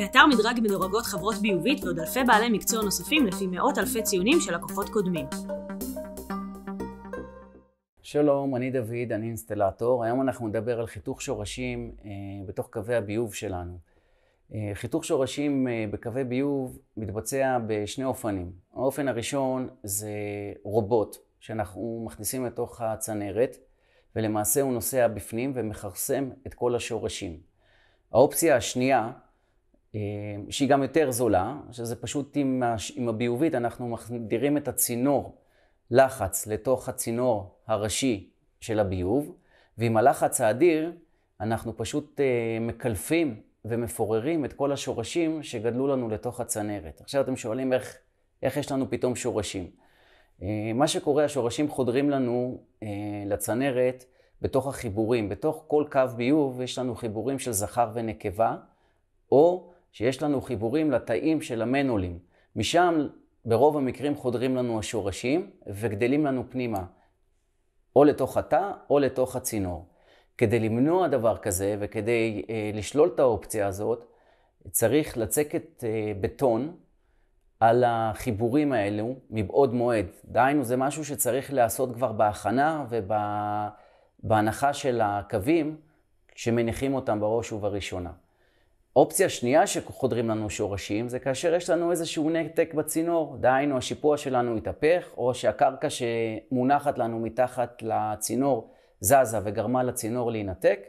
באתר מדרג מדורגות חברות ביובית ועוד אלפי בעלי מקצוע נוספים לפי מאות אלפי ציונים של לקוחות קודמים. שלום, אני דוד, אני אינסטלטור. היום אנחנו נדבר על חיתוך שורשים אה, בתוך קווי הביוב שלנו. אה, חיתוך שורשים אה, בקווי ביוב מתבצע בשני אופנים. האופן הראשון זה רובוט שאנחנו מכניסים לתוך הצנרת, ולמעשה הוא נוסע בפנים ומכרסם את כל השורשים. האופציה השנייה אה, שהיא גם יותר זולה, שזה פשוט עם, עם הביובית, אנחנו מחדירים את הצינור לחץ לתוך הצינור הראשי של הביוב, ועם הלחץ האדיר אנחנו פשוט אה, מקלפים ומפוררים את כל השורשים שגדלו לנו לתוך הצנרת. עכשיו אתם שואלים איך, איך יש לנו פתאום שורשים. אה, מה שקורה, השורשים חודרים לנו לצנרת בתוך החיבורים. בתוך כל קו ביוב יש לנו חיבורים של זכר ונקבה, או שיש לנו חיבורים לתאים של המנולים. משם ברוב המקרים חודרים לנו השורשים וגדלים לנו פנימה, או לתוך התא או לתוך הצינור. כדי למנוע דבר כזה וכדי אה, לשלול את האופציה הזאת, צריך לצקת אה, בטון על החיבורים האלו מבעוד מועד. דהיינו, זה משהו שצריך להיעשות כבר בהכנה ובהנחה של הקווים שמניחים אותם בראש ובראשונה. אופציה שנייה שחודרים לנו שורשים זה כאשר יש לנו איזשהו נתק בצינור, דהיינו השיפוע שלנו התהפך, או שהקרקע שמונחת לנו מתחת לצינור זזה וגרמה לצינור להינתק,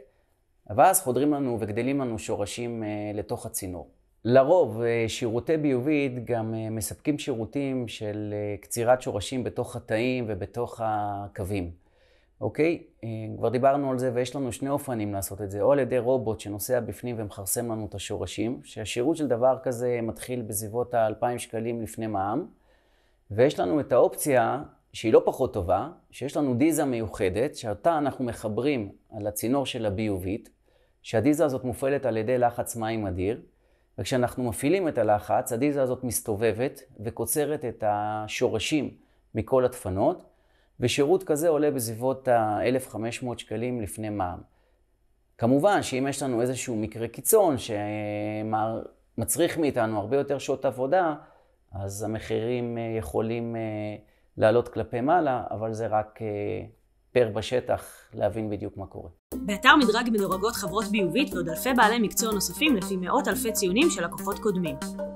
ואז חודרים לנו וגדלים לנו שורשים אה, לתוך הצינור. לרוב אה, שירותי ביובית גם אה, מספקים שירותים של קצירת שורשים בתוך התאים ובתוך הקווים. אוקיי? אה, כבר דיברנו על זה ויש לנו שני אופנים לעשות את זה, או על ידי רובוט שנוסע בפנים ומכרסם לנו את השורשים, שהשירות של דבר כזה מתחיל בסביבות ה-2,000 שקלים לפני מע"מ, ויש לנו את האופציה, שהיא לא פחות טובה, שיש לנו דיזה מיוחדת, שאותה אנחנו מחברים על הצינור של הביובית, שהדיזה הזאת מופעלת על ידי לחץ מים אדיר, וכשאנחנו מפעילים את הלחץ, הדיזה הזאת מסתובבת וקוצרת את השורשים מכל הדפנות, ושירות כזה עולה בסביבות ה-1,500 שקלים לפני מע"מ. כמובן שאם יש לנו איזשהו מקרה קיצון שמצריך מאיתנו הרבה יותר שעות עבודה, אז המחירים אה, יכולים אה, לעלות כלפי מעלה, אבל זה רק אה, פר בשטח להבין בדיוק מה קורה. באתר מדרג מדורגות חברות ביובית ועוד אלפי בעלי מקצוע נוספים לפי מאות אלפי ציונים של לקוחות קודמים.